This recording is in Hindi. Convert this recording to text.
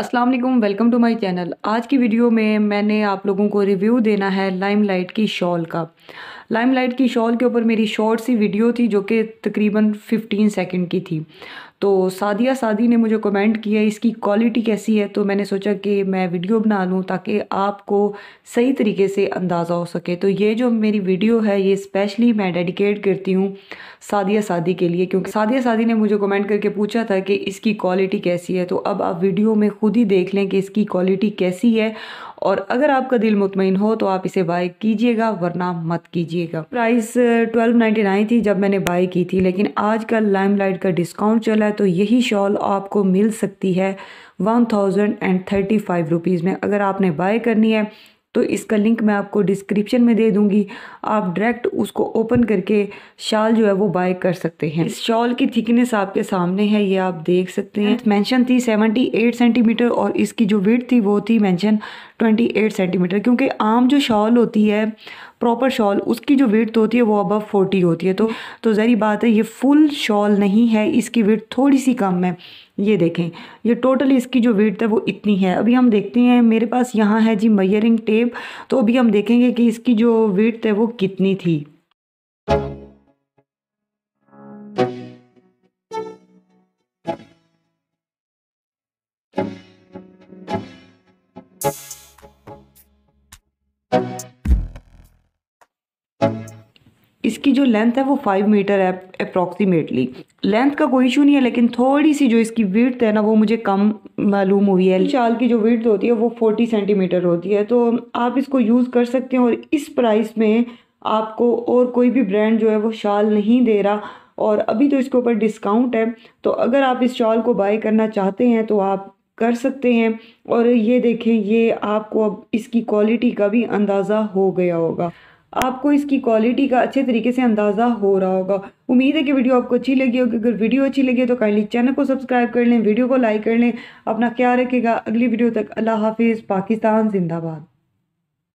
अस्सलाम वालेकुम वेलकम टू माय चैनल आज की वीडियो में मैंने आप लोगों को रिव्यू देना है लाइमलाइट की शॉल का लाइमलाइट की शॉल के ऊपर मेरी शॉर्ट सी वीडियो थी जो कि तकरीबन 15 सेकंड की थी तो सादिया सादी ने मुझे कमेंट किया इसकी क्वालिटी कैसी है तो मैंने सोचा कि मैं वीडियो बना लूँ ताकि आपको सही तरीके से अंदाज़ा हो सके तो ये जो मेरी वीडियो है ये स्पेशली मैं डेडिकेट करती हूँ सादिया सादी के लिए क्योंकि सादिया सादी ने मुझे कमेंट करके पूछा था कि इसकी क्वालिटी कैसी है तो अब आप वीडियो में ख़ुद ही देख लें कि इसकी क्वालिटी कैसी है और अगर आपका दिल मुतमिन हो तो आप इसे बाई कीजिएगा वरना मत कीजिएगा प्राइस ट्वेल्व नाइन्टी नाइन थी जब मैंने बाई की थी लेकिन आज कल लाइम लाइट का डिस्काउंट चला है तो यही शॉल आपको मिल सकती है one thousand and thirty five rupees में अगर आपने बाय करनी है तो इसका लिंक मैं आपको डिस्क्रिप्शन में दे दूंगी आप डायरेक्ट उसको ओपन करके शॉल जो है वो बाय कर सकते हैं इस शॉल की थिकनेस आपके सामने है ये आप देख सकते हैं मेंशन थी 78 सेंटीमीटर और इसकी जो विड थी वो थी मेंशन ट्वेंटी एट सेंटीमीटर क्योंकि आम जो शॉल होती है प्रॉपर शॉल उसकी जो विर्थ होती है वो अबव फोर्टी होती है तो तो ज़हरी बात है ये फुल शॉल नहीं है इसकी विर्थ थोड़ी सी कम है ये देखें ये टोटल इसकी जो वेट है वो इतनी है अभी हम देखते हैं मेरे पास यहाँ है जी मयरिंग टेप तो अभी हम देखेंगे कि इसकी जो वेट है वो कितनी थी इसकी जो लेंथ है वो फाइव मीटर है अप्रॉक्सीमेटली लेंथ का कोई इशू नहीं है लेकिन थोड़ी सी जो इसकी विर्थ है ना वो मुझे कम मालूम हुई है शाल की जो विर्थ होती है वो फोर्टी सेंटीमीटर होती है तो आप इसको यूज़ कर सकते हैं और इस प्राइस में आपको और कोई भी ब्रांड जो है वो शाल नहीं दे रहा और अभी तो इसके ऊपर डिस्काउंट है तो अगर आप इस शॉल को बाय करना चाहते हैं तो आप कर सकते हैं और ये देखें ये आपको अब इसकी क्वालिटी का भी अंदाज़ा हो गया होगा आपको इसकी क्वालिटी का अच्छे तरीके से अंदाज़ा हो रहा होगा उम्मीद है कि वीडियो आपको अच्छी लगी होगी अगर वीडियो अच्छी लगी है तो काइंडली चैनल को सब्सक्राइब कर लें वीडियो को लाइक कर लें अपना ख्याल रखेगा अगली वीडियो तक अल्लाह हाफिज़ पाकिस्तान जिंदाबाद